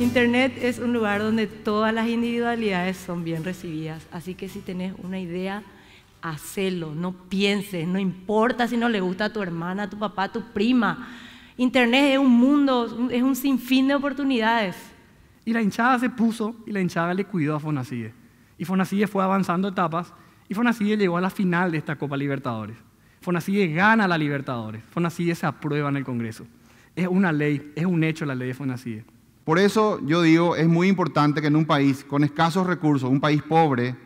Internet es un lugar donde todas las individualidades son bien recibidas, así que si tenés una idea, hacelo, no pienses, no importa si no le gusta a tu hermana, a tu papá, a tu prima. Internet es un mundo, es un sinfín de oportunidades. Y la hinchada se puso y la hinchada le cuidó a Fonacide. Y Fonacide fue avanzando etapas y Fonacide llegó a la final de esta Copa Libertadores. Fonacide gana la Libertadores. Fonacide se aprueba en el Congreso. Es una ley, es un hecho la ley de Fonacide. Por eso yo digo, es muy importante que en un país con escasos recursos, un país pobre,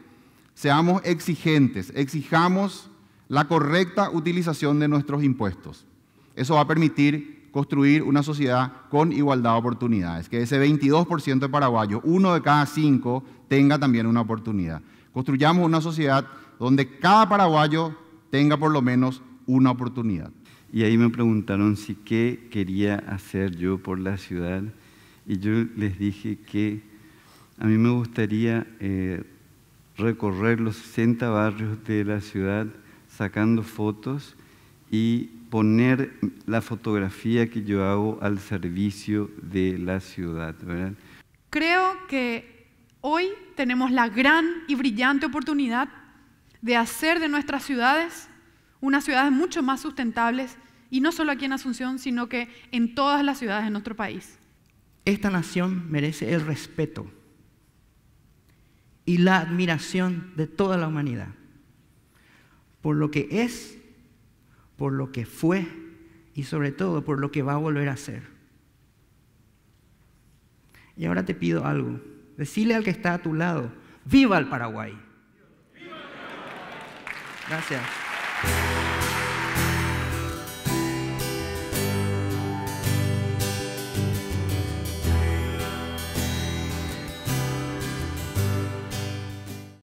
seamos exigentes, exijamos la correcta utilización de nuestros impuestos. Eso va a permitir construir una sociedad con igualdad de oportunidades, que ese 22% de paraguayos, uno de cada cinco, tenga también una oportunidad. Construyamos una sociedad donde cada paraguayo tenga por lo menos una oportunidad. Y ahí me preguntaron si qué quería hacer yo por la ciudad y yo les dije que a mí me gustaría eh, recorrer los 60 barrios de la ciudad sacando fotos y poner la fotografía que yo hago al servicio de la ciudad. Creo que hoy tenemos la gran y brillante oportunidad de hacer de nuestras ciudades unas ciudades mucho más sustentables, y no solo aquí en Asunción, sino que en todas las ciudades de nuestro país. Esta nación merece el respeto y la admiración de toda la humanidad por lo que es, por lo que fue y sobre todo por lo que va a volver a ser. Y ahora te pido algo. Decile al que está a tu lado, viva el Paraguay. Gracias.